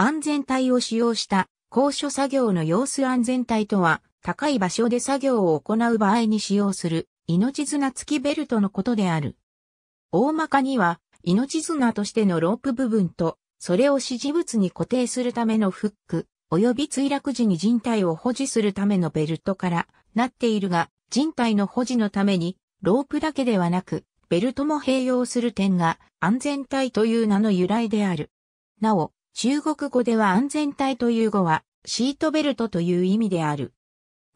安全帯を使用した高所作業の様子安全帯とは、高い場所で作業を行う場合に使用する命綱付きベルトのことである。大まかには、命綱としてのロープ部分と、それを支持物に固定するためのフック、及び墜落時に人体を保持するためのベルトからなっているが、人体の保持のために、ロープだけではなく、ベルトも併用する点が安全帯という名の由来である。なお、中国語では安全帯という語は、シートベルトという意味である。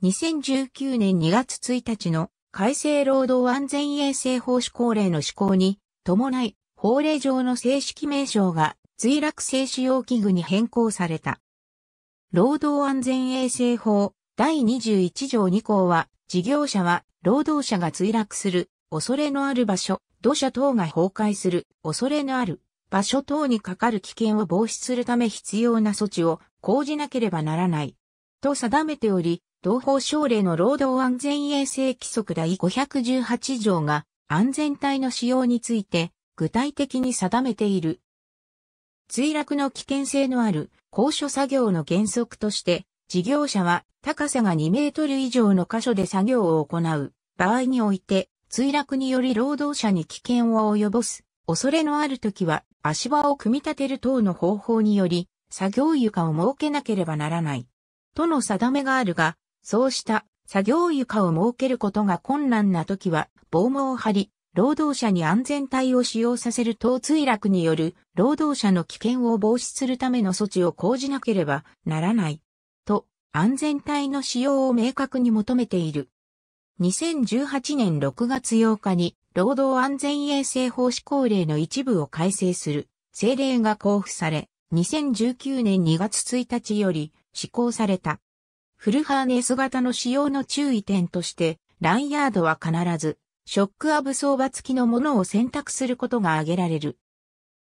2019年2月1日の改正労働安全衛生法施行令の施行に伴い、法令上の正式名称が墜落制使用器具に変更された。労働安全衛生法第21条2項は、事業者は労働者が墜落する恐れのある場所、土砂等が崩壊する恐れのある場所等にかかる危険を防止するため必要な措置を講じなければならない。と定めており、同法省令の労働安全衛生規則第518条が安全帯の使用について具体的に定めている。墜落の危険性のある高所作業の原則として、事業者は高さが2メートル以上の箇所で作業を行う場合において、墜落により労働者に危険を及ぼす恐れのある時は足場を組み立てる等の方法により、作業床を設けなければならない。との定めがあるが、そうした作業床を設けることが困難な時は、防網を張り、労働者に安全帯を使用させる等墜落による労働者の危険を防止するための措置を講じなければならない。と、安全帯の使用を明確に求めている。2018年6月8日に労働安全衛生法施行令の一部を改正する政令が交付され、2019年2月1日より施行された。フルハーネス型の使用の注意点として、ランヤードは必ず、ショックアブソーバ付きのものを選択することが挙げられる。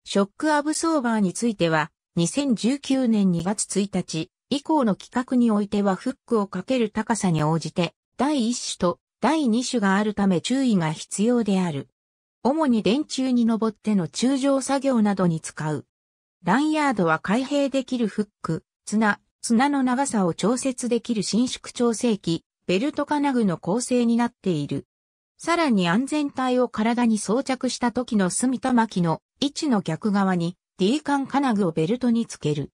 ショックアブソーバーについては、2019年2月1日以降の規格においてはフックをかける高さに応じて、第1種と第2種があるため注意が必要である。主に電柱に登っての柱状作業などに使う。ランヤードは開閉できるフック、綱、綱の長さを調節できる伸縮調整器、ベルト金具の構成になっている。さらに安全帯を体に装着した時の隅田巻きの位置の逆側に D 管金具をベルトにつける。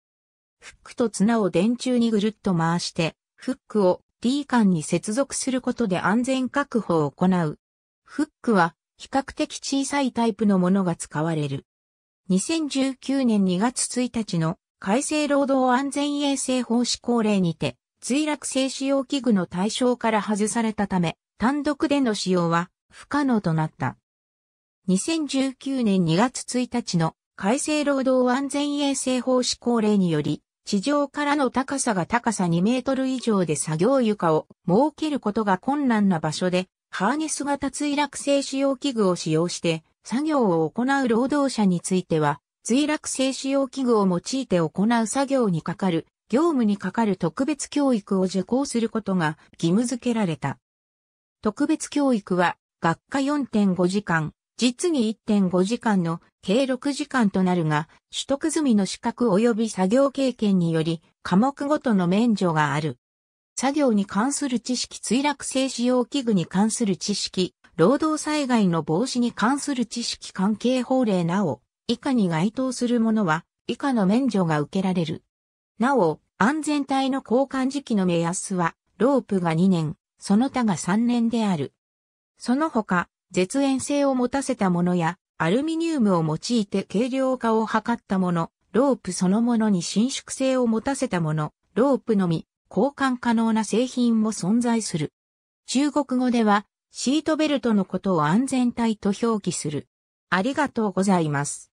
フックと綱を電柱にぐるっと回して、フックを D 間に接続することで安全確保を行う。フックは比較的小さいタイプのものが使われる。2019年2月1日の改正労働安全衛生法施行令にて、墜落性使用器具の対象から外されたため、単独での使用は不可能となった。2019年2月1日の改正労働安全衛生法施行令により、地上からの高さが高さ2メートル以上で作業床を設けることが困難な場所で、ハーネス型墜落性使用器具を使用して作業を行う労働者については、墜落性使用器具を用いて行う作業にかかる、業務にかかる特別教育を受講することが義務付けられた。特別教育は、学科4.5時間、実に1.5時間の計6時間となるが、取得済みの資格及び作業経験により、科目ごとの免除がある。作業に関する知識、墜落性使用器具に関する知識、労働災害の防止に関する知識関係法令なお、以下に該当するものは、以下の免除が受けられる。なお、安全帯の交換時期の目安は、ロープが2年、その他が3年である。その他、絶縁性を持たせたものや、アルミニウムを用いて軽量化を図ったもの、ロープそのものに伸縮性を持たせたもの、ロープのみ、交換可能な製品も存在する。中国語では、シートベルトのことを安全帯と表記する。ありがとうございます。